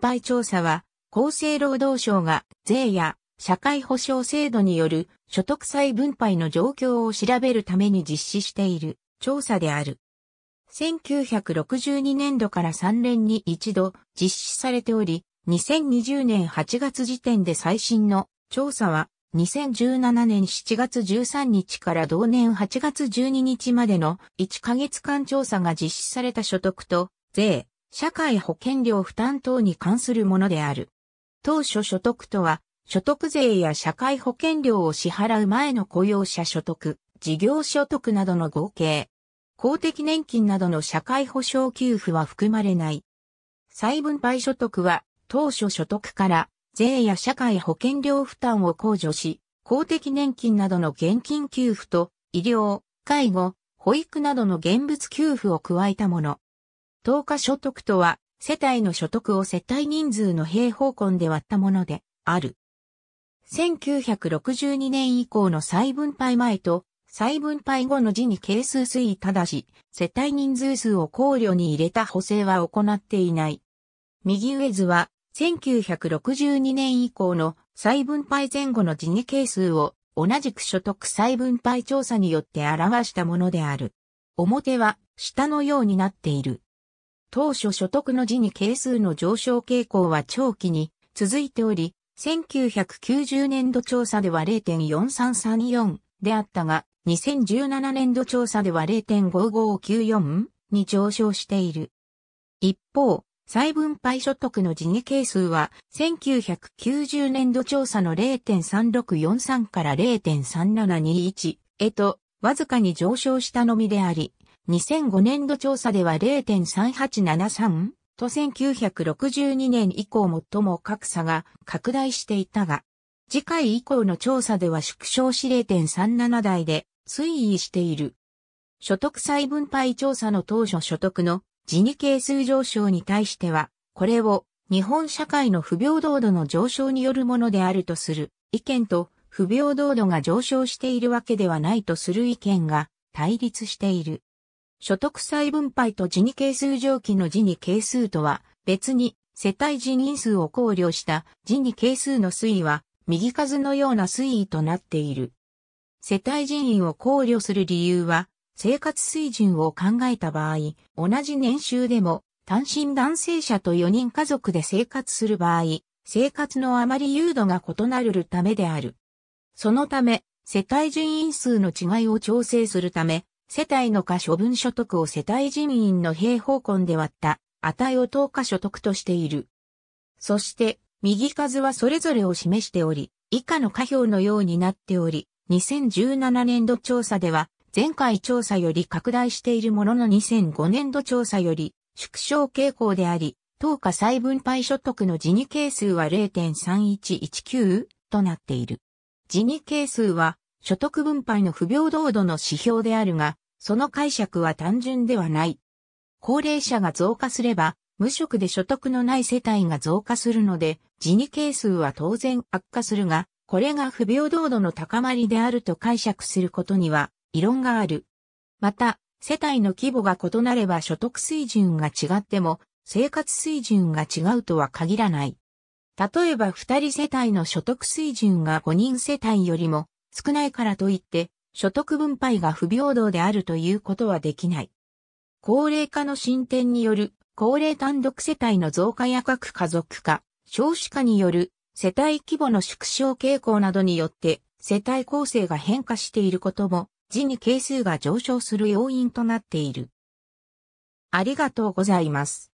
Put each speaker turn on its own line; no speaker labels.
配調査は、厚生労働省が税や社会保障制度による所得再分配の状況を調べるために実施している調査である。1962年度から3年に一度実施されており、2020年8月時点で最新の調査は2017年7月13日から同年8月12日までの1ヶ月間調査が実施された所得と税、社会保険料負担等に関するものである。当初所得とは、所得税や社会保険料を支払う前の雇用者所得、事業所得などの合計。公的年金などの社会保障給付は含まれない。再分配所得は、当初所得から税や社会保険料負担を控除し、公的年金などの現金給付と、医療、介護、保育などの現物給付を加えたもの。等価所得とは、世帯の所得を世帯人数の平方根で割ったもので、ある。1962年以降の再分配前と、再分配後の時に係数推移ただし、世帯人数数を考慮に入れた補正は行っていない。右上図は、1962年以降の再分配前後の時に係数を同じく所得再分配調査によって表したものである。表は下のようになっている。当初所得の時に係数の上昇傾向は長期に続いており、1990年度調査では0.4334であったが、2017年度調査では0.5594に上昇している。一方、再分配所得の時に係数は、1990年度調査の0.3643から0.3721へと、わずかに上昇したのみであり、2005年度調査では0.3873と1962年以降最も格差が拡大していたが、次回以降の調査では縮小し0.37台で推移している。所得再分配調査の当初所得の地に係数上昇に対しては、これを日本社会の不平等度の上昇によるものであるとする意見と不平等度が上昇しているわけではないとする意見が対立している。所得再分配と時に係数上記の時に係数とは、別に世帯人員数を考慮した時に係数の推移は、右数のような推移となっている。世帯人員を考慮する理由は、生活水準を考えた場合、同じ年収でも、単身男性者と4人家族で生活する場合、生活のあまり誘導が異なるためである。そのため、世帯人員数の違いを調整するため、世帯の可処分所得を世帯人員の平方根で割った値を等価所得としている。そして、右数はそれぞれを示しており、以下の下表のようになっており、2017年度調査では、前回調査より拡大しているものの2005年度調査より縮小傾向であり、等価再分配所得の辞二係数は0.3119となっている。辞二係数は所得分配の不平等度の指標であるが、その解釈は単純ではない。高齢者が増加すれば、無職で所得のない世帯が増加するので、辞。に係数は当然悪化するが、これが不平等度の高まりであると解釈することには、異論がある。また、世帯の規模が異なれば所得水準が違っても、生活水準が違うとは限らない。例えば二人世帯の所得水準が五人世帯よりも少ないからといって、所得分配が不平等であるということはできない。高齢化の進展による高齢単独世帯の増加や各家族化、少子化による世帯規模の縮小傾向などによって世帯構成が変化していることも、時に係数が上昇する要因となっている。ありがとうございます。